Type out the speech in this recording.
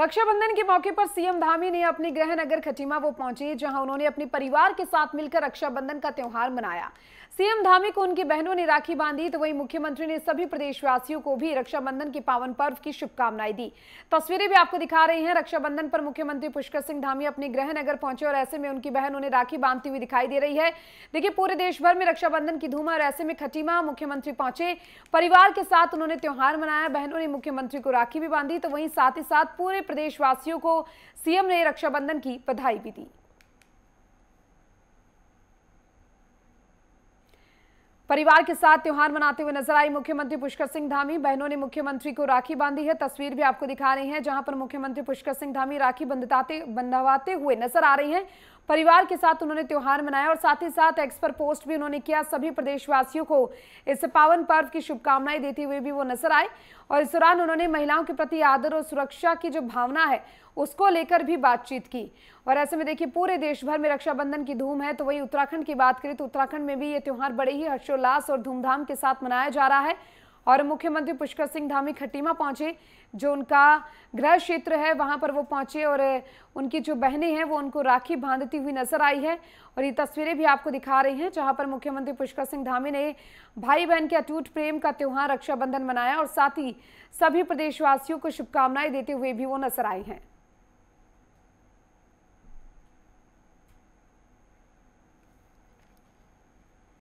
रक्षाबंधन के मौके पर सीएम धामी ने अपने गृह नगर खटीमा वो पहुंचे जहां उन्होंने अपने परिवार के साथ मिलकर रक्षाबंधन का त्यौहार मनाया सीएम धामी को उनकी बहनों ने राखी बांधी तो वहीं मुख्यमंत्री ने सभी प्रदेशवासियों को भी रक्षाबंधन के पावन पर्व की शुभकामनाएं दी तस्वीरें भी आपको दिखा रहे हैं रक्षाबंधन पर मुख्यमंत्री पुष्कर सिंह धामी अपने गृह नगर पहुंचे और ऐसे में उनकी बहन उन्हें राखी बांधती हुई दिखाई दे रही है देखिये पूरे देश भर में रक्षाबंधन की धूम और ऐसे में खटीमा मुख्यमंत्री पहुंचे परिवार के साथ उन्होंने त्योहार मनाया बहनों ने मुख्यमंत्री को राखी भी बांधी तो वहीं साथ ही साथ पूरे प्रदेशवासियों को सीएम ने रक्षाबंधन की बधाई भी दी परिवार के साथ त्यौहार मनाते हुए नजर आई मुख्यमंत्री पुष्कर सिंह धामी बहनों ने मुख्यमंत्री को राखी बांधी है तस्वीर भी आपको दिखा रहे हैं जहां पर मुख्यमंत्री पुष्कर सिंह धामी राखी बंधवाते हुए नजर आ रहे हैं परिवार के साथ उन्होंने त्यौहार मनाया और साथ ही साथ एक्स पर पोस्ट भी उन्होंने किया सभी प्रदेशवासियों को इस पावन पर्व की शुभकामनाएं देते हुए भी वो नजर आए और इस दौरान उन्होंने महिलाओं के प्रति आदर और सुरक्षा की जो भावना है उसको लेकर भी बातचीत की और ऐसे में देखिए पूरे देश भर में रक्षाबंधन की धूम है तो वही उत्तराखंड की बात करें तो उत्तराखंड में भी ये त्यौहार बड़े ही हर्षोल्लास और धूमधाम के साथ मनाया जा रहा है और मुख्यमंत्री पुष्कर सिंह धामी खटीमा पहुंचे जो उनका गृह क्षेत्र है वहां पर वो पहुंचे और उनकी जो बहनें हैं वो उनको राखी बांधती हुई नजर आई है और ये तस्वीरें भी आपको दिखा रही हैं जहां पर मुख्यमंत्री पुष्कर सिंह धामी ने भाई बहन के अटूट प्रेम का त्यौहार रक्षाबंधन मनाया और साथ ही सभी प्रदेशवासियों को शुभकामनाएं देते हुए भी वो नजर आई हैं